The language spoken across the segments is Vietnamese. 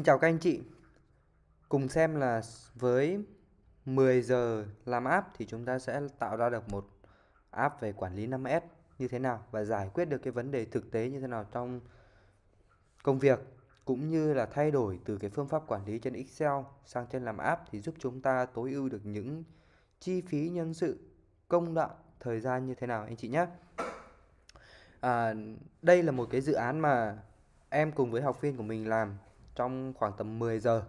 Xin chào các anh chị Cùng xem là với 10 giờ làm app thì chúng ta sẽ tạo ra được một app về quản lý 5S như thế nào và giải quyết được cái vấn đề thực tế như thế nào trong công việc cũng như là thay đổi từ cái phương pháp quản lý trên Excel sang trên làm app thì giúp chúng ta tối ưu được những chi phí nhân sự công đoạn thời gian như thế nào anh chị nhé à, đây là một cái dự án mà em cùng với học viên của mình làm trong khoảng tầm 10 giờ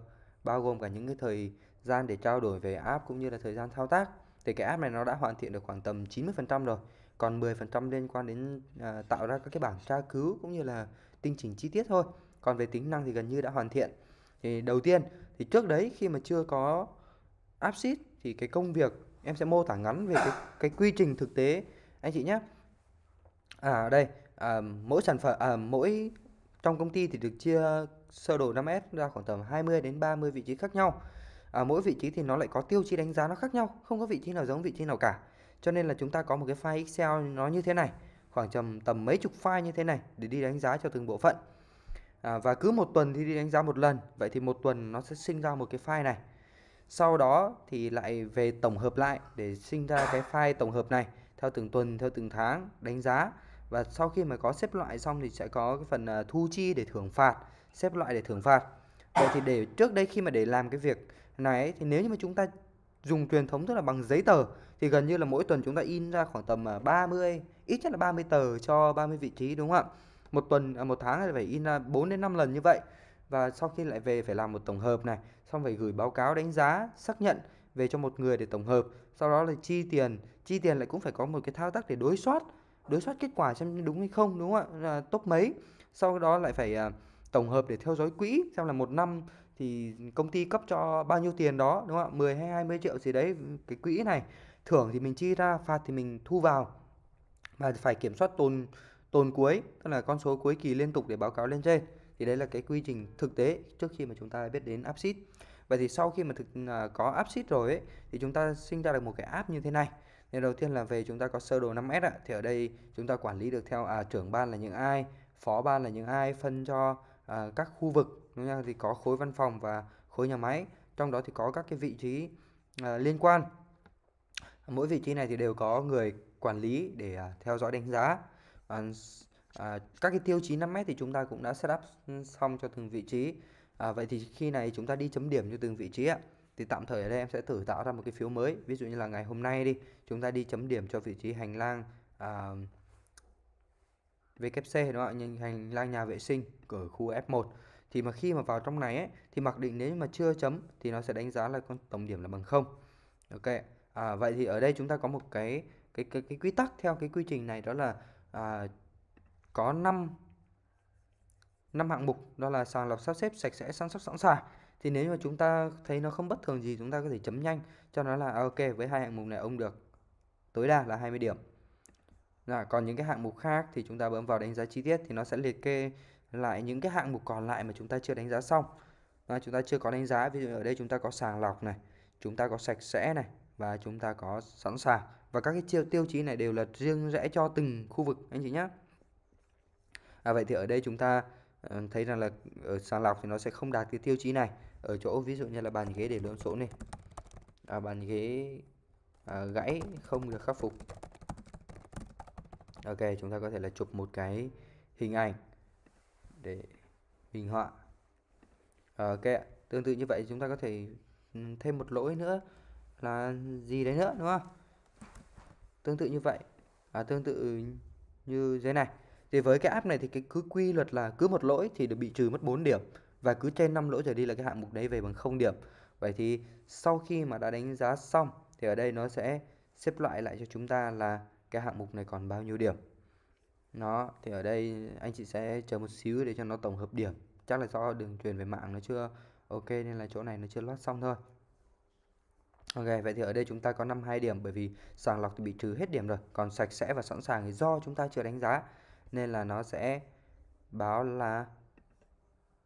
bao gồm cả những cái thời gian để trao đổi về app cũng như là thời gian thao tác thì cái app này nó đã hoàn thiện được khoảng tầm 90% rồi còn 10% liên quan đến à, tạo ra các cái bảng tra cứu cũng như là tinh chỉnh chi tiết thôi còn về tính năng thì gần như đã hoàn thiện thì đầu tiên thì trước đấy khi mà chưa có app AppSheet thì cái công việc em sẽ mô tả ngắn về cái, cái quy trình thực tế anh chị nhé à đây à, mỗi sản phẩm à, mỗi trong công ty thì được chia sơ đồ 5S ra khoảng tầm 20 đến 30 vị trí khác nhau. À, mỗi vị trí thì nó lại có tiêu chí đánh giá nó khác nhau, không có vị trí nào giống vị trí nào cả. Cho nên là chúng ta có một cái file Excel nó như thế này, khoảng tầm tầm mấy chục file như thế này để đi đánh giá cho từng bộ phận. À, và cứ một tuần thì đi đánh giá một lần, vậy thì một tuần nó sẽ sinh ra một cái file này. Sau đó thì lại về tổng hợp lại để sinh ra cái file tổng hợp này theo từng tuần, theo từng tháng đánh giá và sau khi mà có xếp loại xong thì sẽ có cái phần à, thu chi để thưởng phạt xếp loại để thưởng phạt vậy thì để trước đây khi mà để làm cái việc này thì nếu như mà chúng ta dùng truyền thống tức là bằng giấy tờ thì gần như là mỗi tuần chúng ta in ra khoảng tầm 30 à, ít nhất là 30 tờ cho 30 vị trí đúng không ạ một tuần à, một tháng là phải in ra 4 đến 5 lần như vậy và sau khi lại về phải làm một tổng hợp này xong phải gửi báo cáo đánh giá xác nhận về cho một người để tổng hợp sau đó là chi tiền chi tiền lại cũng phải có một cái thao tác để đối soát đối soát kết quả xem đúng hay không đúng không ạ là top mấy sau đó lại phải à, tổng hợp để theo dõi quỹ xem là một năm thì công ty cấp cho bao nhiêu tiền đó đúng không ạ 10 hay 20 triệu gì đấy cái quỹ này thưởng thì mình chi ra phạt thì mình thu vào và phải kiểm soát tồn tồn cuối tức là con số cuối kỳ liên tục để báo cáo lên trên thì đấy là cái quy trình thực tế trước khi mà chúng ta biết đến AppSheet vậy thì sau khi mà thực à, có AppSheet rồi ấy, thì chúng ta sinh ra được một cái app như thế này nên đầu tiên là về chúng ta có sơ đồ 5S ạ thì ở đây chúng ta quản lý được theo à, trưởng ban là những ai phó ban là những ai phân cho à, các khu vực đúng thì có khối văn phòng và khối nhà máy trong đó thì có các cái vị trí à, liên quan mỗi vị trí này thì đều có người quản lý để à, theo dõi đánh giá à, à, các cái tiêu chí 5 m thì chúng ta cũng đã setup ừ, xong cho từng vị trí à, vậy thì khi này chúng ta đi chấm điểm cho từng vị trí ạ thì tạm thời ở đây em sẽ thử tạo ra một cái phiếu mới ví dụ như là ngày hôm nay đi chúng ta đi chấm điểm cho vị trí hành lang à, WC đúng không ạ nhìn hành lang nhà vệ sinh của khu F1 thì mà khi mà vào trong này ấy, thì mặc định nếu mà chưa chấm thì nó sẽ đánh giá là con tổng điểm là bằng không ok à, vậy thì ở đây chúng ta có một cái cái cái, cái quy tắc theo cái quy trình này đó là à, có 5 năm hạng mục đó là sàng lọc sắp xếp sạch sẽ săn sóc sẵn sàng thì nếu mà chúng ta thấy nó không bất thường gì chúng ta có thể chấm nhanh cho nó là à, ok với hai hạng mục này ông được tối đa là 20 điểm rồi, dạ, còn những cái hạng mục khác thì chúng ta bấm vào đánh giá chi tiết thì nó sẽ liệt kê lại những cái hạng mục còn lại mà chúng ta chưa đánh giá xong. Đó, chúng ta chưa có đánh giá, ví dụ ở đây chúng ta có sàng lọc này, chúng ta có sạch sẽ này và chúng ta có sẵn sàng. Và các cái tiêu tiêu chí này đều là riêng rẽ cho từng khu vực anh chị nhé. À, vậy thì ở đây chúng ta ờ, thấy rằng là ở sàng lọc thì nó sẽ không đạt cái tiêu chí này ở chỗ ví dụ như là bàn ghế để lộn số này à, bàn ghế à, gãy không được khắc phục ok chúng ta có thể là chụp một cái hình ảnh để hình họa ok tương tự như vậy chúng ta có thể ừ, thêm một lỗi nữa là gì đấy nữa đúng không tương tự như vậy à, tương tự như thế này thì với cái app này thì cái cứ quy luật là cứ một lỗi thì được bị trừ mất 4 điểm và cứ trên 5 lỗi trở đi là cái hạng mục đấy về bằng 0 điểm vậy thì sau khi mà đã đánh giá xong thì ở đây nó sẽ xếp loại lại cho chúng ta là cái hạng mục này còn bao nhiêu điểm nó thì ở đây anh chị sẽ chờ một xíu để cho nó tổng hợp điểm chắc là do đường truyền về mạng nó chưa ok nên là chỗ này nó chưa lót xong thôi Ok, vậy thì ở đây chúng ta có 52 điểm bởi vì sàng lọc thì bị trừ hết điểm rồi. Còn sạch sẽ và sẵn sàng thì do chúng ta chưa đánh giá. Nên là nó sẽ báo là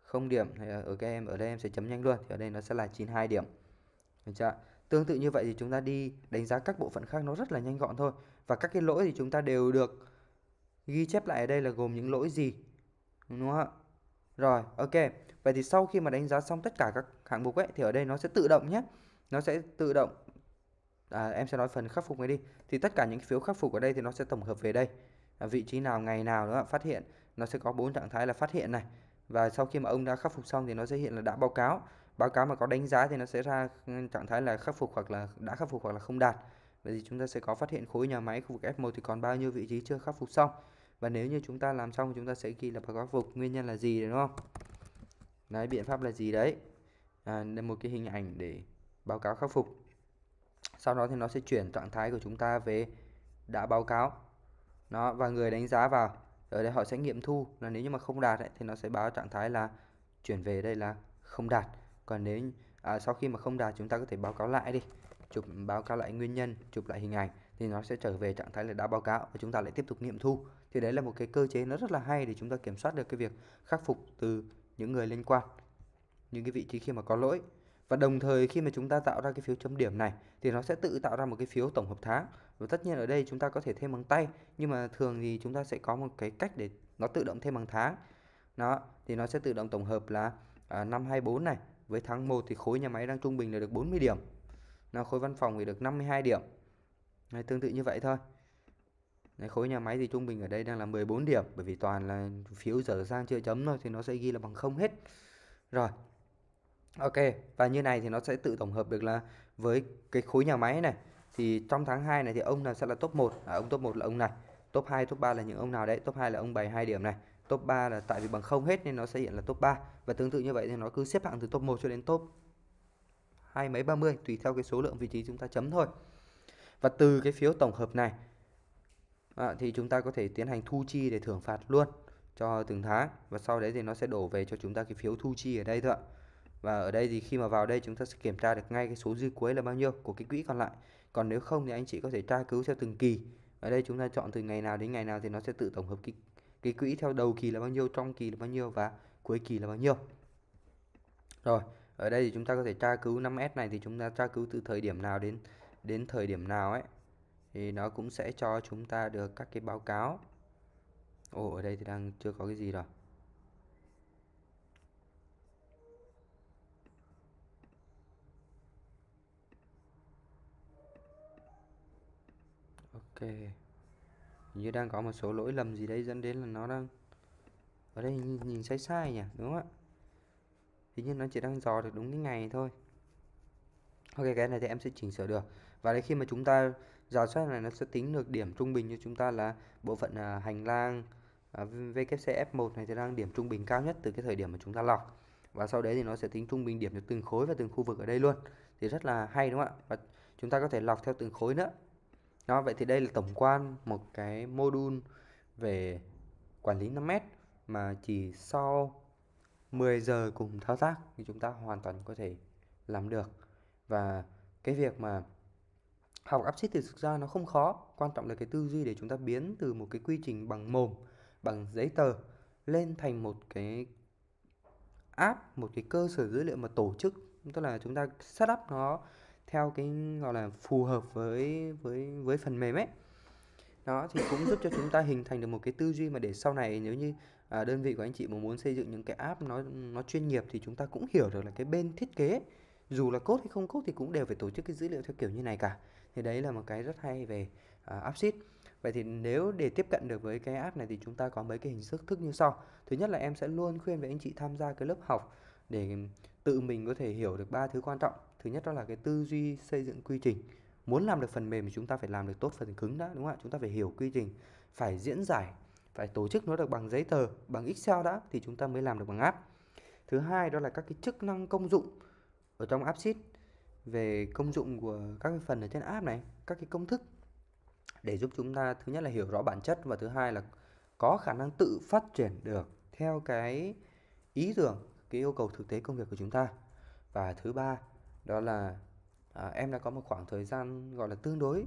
không điểm. Thì ở các em ở đây em sẽ chấm nhanh luôn. Thì ở đây nó sẽ là 92 điểm. Được chưa? Tương tự như vậy thì chúng ta đi đánh giá các bộ phận khác nó rất là nhanh gọn thôi và các cái lỗi thì chúng ta đều được ghi chép lại ở đây là gồm những lỗi gì đúng không ạ rồi ok vậy thì sau khi mà đánh giá xong tất cả các hạng mục ấy thì ở đây nó sẽ tự động nhé nó sẽ tự động à, em sẽ nói phần khắc phục này đi thì tất cả những phiếu khắc phục ở đây thì nó sẽ tổng hợp về đây à, vị trí nào ngày nào đó phát hiện nó sẽ có bốn trạng thái là phát hiện này và sau khi mà ông đã khắc phục xong thì nó sẽ hiện là đã báo cáo báo cáo mà có đánh giá thì nó sẽ ra ừ, trạng thái là khắc phục hoặc là đã khắc phục hoặc là không đạt Vậy thì chúng ta sẽ có phát hiện khối nhà máy khu vực F1 thì còn bao nhiêu vị trí chưa khắc phục xong. Và nếu như chúng ta làm xong chúng ta sẽ ghi là khắc phục nguyên nhân là gì đúng không? Đấy, biện pháp là gì đấy? À, một cái hình ảnh để báo cáo khắc phục. Sau đó thì nó sẽ chuyển trạng thái của chúng ta về đã báo cáo. Nó và người đánh giá vào. Ở đây họ sẽ nghiệm thu là nếu như mà không đạt ấy, thì nó sẽ báo trạng thái là chuyển về đây là không đạt. Còn nếu à, sau khi mà không đạt chúng ta có thể báo cáo lại đi chụp báo cáo lại nguyên nhân chụp lại hình ảnh thì nó sẽ trở về trạng thái là đã báo cáo và chúng ta lại tiếp tục nghiệm thu thì đấy là một cái cơ chế nó rất là hay để chúng ta kiểm soát được cái việc khắc phục từ những người liên quan những cái vị trí khi mà có lỗi và đồng thời khi mà chúng ta tạo ra cái phiếu chấm điểm này thì nó sẽ tự tạo ra một cái phiếu tổng hợp tháng và tất nhiên ở đây chúng ta có thể thêm bằng tay nhưng mà thường thì chúng ta sẽ có một cái cách để nó tự động thêm bằng tháng đó thì nó sẽ tự động tổng hợp là à, năm 24 này với tháng 1 thì khối nhà máy đang trung bình là được 40 điểm nào khối văn phòng thì được 52 điểm Đấy, tương tự như vậy thôi Đấy, khối nhà máy thì trung bình ở đây đang là 14 điểm bởi vì toàn là phiếu dở sang chưa chấm thôi thì nó sẽ ghi là bằng không hết rồi ok và như này thì nó sẽ tự tổng hợp được là với cái khối nhà máy này thì trong tháng 2 này thì ông nào sẽ là top 1 à, ông top 1 là ông này top 2 top 3 là những ông nào đấy top 2 là ông 72 điểm này top 3 là tại vì bằng không hết nên nó sẽ hiện là top 3 và tương tự như vậy thì nó cứ xếp hạng từ top 1 cho đến top hai mấy 30 tùy theo cái số lượng vị trí chúng ta chấm thôi. Và từ cái phiếu tổng hợp này à, thì chúng ta có thể tiến hành thu chi để thưởng phạt luôn cho từng tháng và sau đấy thì nó sẽ đổ về cho chúng ta cái phiếu thu chi ở đây thôi ạ. Và ở đây thì khi mà vào đây chúng ta sẽ kiểm tra được ngay cái số dư cuối là bao nhiêu của cái quỹ còn lại. Còn nếu không thì anh chị có thể tra cứu theo từng kỳ. Ở đây chúng ta chọn từ ngày nào đến ngày nào thì nó sẽ tự tổng hợp cái cái quỹ theo đầu kỳ là bao nhiêu, trong kỳ là bao nhiêu và cuối kỳ là bao nhiêu. Rồi, ở đây thì chúng ta có thể tra cứu 5S này thì chúng ta tra cứu từ thời điểm nào đến đến thời điểm nào ấy thì nó cũng sẽ cho chúng ta được các cái báo cáo Ồ ở đây thì đang chưa có cái gì rồi Ok như đang có một số lỗi lầm gì đấy dẫn đến là nó đang Ở đây nhìn, nhìn sai sai nhỉ đúng không ạ Tuy nhiên nó chỉ đang dò được đúng cái ngày thôi Ok cái này thì em sẽ chỉnh sửa được Và đấy khi mà chúng ta giả soát này nó sẽ tính được điểm trung bình cho chúng ta là bộ phận à, hành lang à, WCF 1 này thì đang điểm trung bình cao nhất từ cái thời điểm mà chúng ta lọc và sau đấy thì nó sẽ tính trung bình điểm cho từng khối và từng khu vực ở đây luôn thì rất là hay đúng không ạ và chúng ta có thể lọc theo từng khối nữa đó vậy thì đây là tổng quan một cái module về quản lý 5m mà chỉ sau 10 giờ cùng thao tác thì chúng ta hoàn toàn có thể làm được và cái việc mà học áp xít thì thực ra nó không khó quan trọng là cái tư duy để chúng ta biến từ một cái quy trình bằng mồm bằng giấy tờ lên thành một cái app một cái cơ sở dữ liệu mà tổ chức tức là chúng ta setup nó theo cái gọi là phù hợp với với với phần mềm ấy nó thì cũng giúp cho chúng ta hình thành được một cái tư duy mà để sau này nếu như à, đơn vị của anh chị mà muốn xây dựng những cái app nó nó chuyên nghiệp thì chúng ta cũng hiểu được là cái bên thiết kế dù là cốt hay không cốt thì cũng đều phải tổ chức cái dữ liệu theo kiểu như này cả thì đấy là một cái rất hay về à, AppSheet vậy thì nếu để tiếp cận được với cái app này thì chúng ta có mấy cái hình thức thức như sau thứ nhất là em sẽ luôn khuyên với anh chị tham gia cái lớp học để ừ, tự mình có thể hiểu được ba thứ quan trọng thứ nhất đó là cái tư duy xây dựng quy trình muốn làm được phần mềm thì chúng ta phải làm được tốt phần cứng đã đúng không ạ chúng ta phải hiểu quy trình phải diễn giải phải tổ chức nó được bằng giấy tờ bằng excel đã thì chúng ta mới làm được bằng app thứ hai đó là các cái chức năng công dụng ở trong app sheet về công dụng của các cái phần ở trên app này các cái công thức để giúp chúng ta thứ nhất là hiểu rõ bản chất và thứ hai là có khả năng tự phát triển được theo cái ý tưởng cái yêu cầu thực tế công việc của chúng ta và thứ ba đó là à, em đã có một khoảng thời gian gọi là tương đối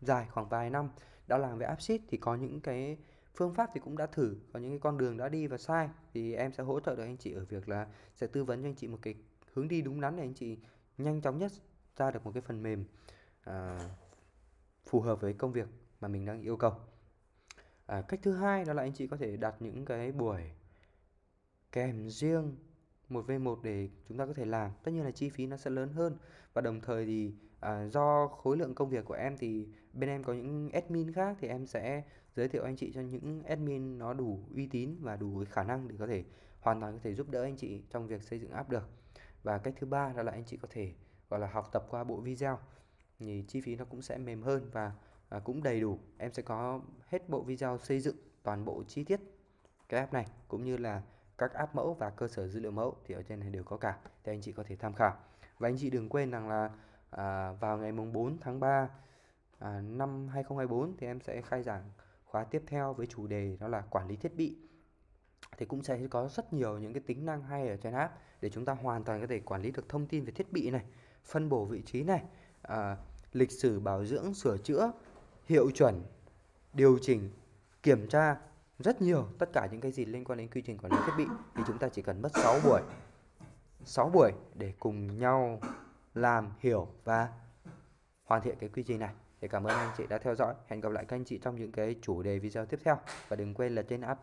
dài khoảng vài năm đã làm về Apsit thì có những cái phương pháp thì cũng đã thử có những cái con đường đã đi và sai thì em sẽ hỗ trợ được anh chị ở việc là sẽ tư vấn cho anh chị một cái hướng đi đúng đắn để anh chị nhanh chóng nhất ra được một cái phần mềm à, phù hợp với công việc mà mình đang yêu cầu à, cách thứ hai đó là anh chị có thể đặt những cái buổi kèm riêng 1v1 để chúng ta có thể làm tất nhiên là chi phí nó sẽ lớn hơn và đồng thời thì à, do khối lượng công việc của em thì bên em có những admin khác thì em sẽ giới thiệu anh chị cho những admin nó đủ uy tín và đủ khả năng để có thể hoàn toàn có thể giúp đỡ anh chị trong việc xây dựng app được và cách thứ ba đó là anh chị có thể gọi là học tập qua bộ video thì chi phí nó cũng sẽ mềm hơn và à, cũng đầy đủ em sẽ có hết bộ video xây dựng toàn bộ chi tiết cái app này cũng như là các app mẫu và cơ sở dữ liệu mẫu thì ở trên này đều có cả thì anh chị có thể tham khảo và anh chị đừng quên rằng là à, vào ngày mùng 4 tháng 3 à, năm 2024 thì em sẽ khai giảng khóa tiếp theo với chủ đề đó là quản lý thiết bị thì cũng sẽ có rất nhiều những cái tính năng hay ở trên app để chúng ta hoàn toàn có thể quản lý được thông tin về thiết bị này phân bổ vị trí này à, lịch sử bảo dưỡng sửa chữa hiệu chuẩn điều chỉnh kiểm tra rất nhiều tất cả những cái gì liên quan đến quy trình quản lý thiết bị thì chúng ta chỉ cần mất 6 buổi 6 buổi để cùng nhau làm hiểu và hoàn thiện cái quy trình này thì cảm ơn anh chị đã theo dõi hẹn gặp lại các anh chị trong những cái chủ đề video tiếp theo và đừng quên là trên app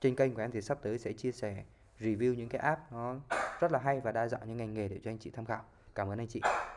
trên kênh của em thì sắp tới sẽ chia sẻ review những cái app nó rất là hay và đa dạng những ngành nghề để cho anh chị tham khảo cảm ơn anh chị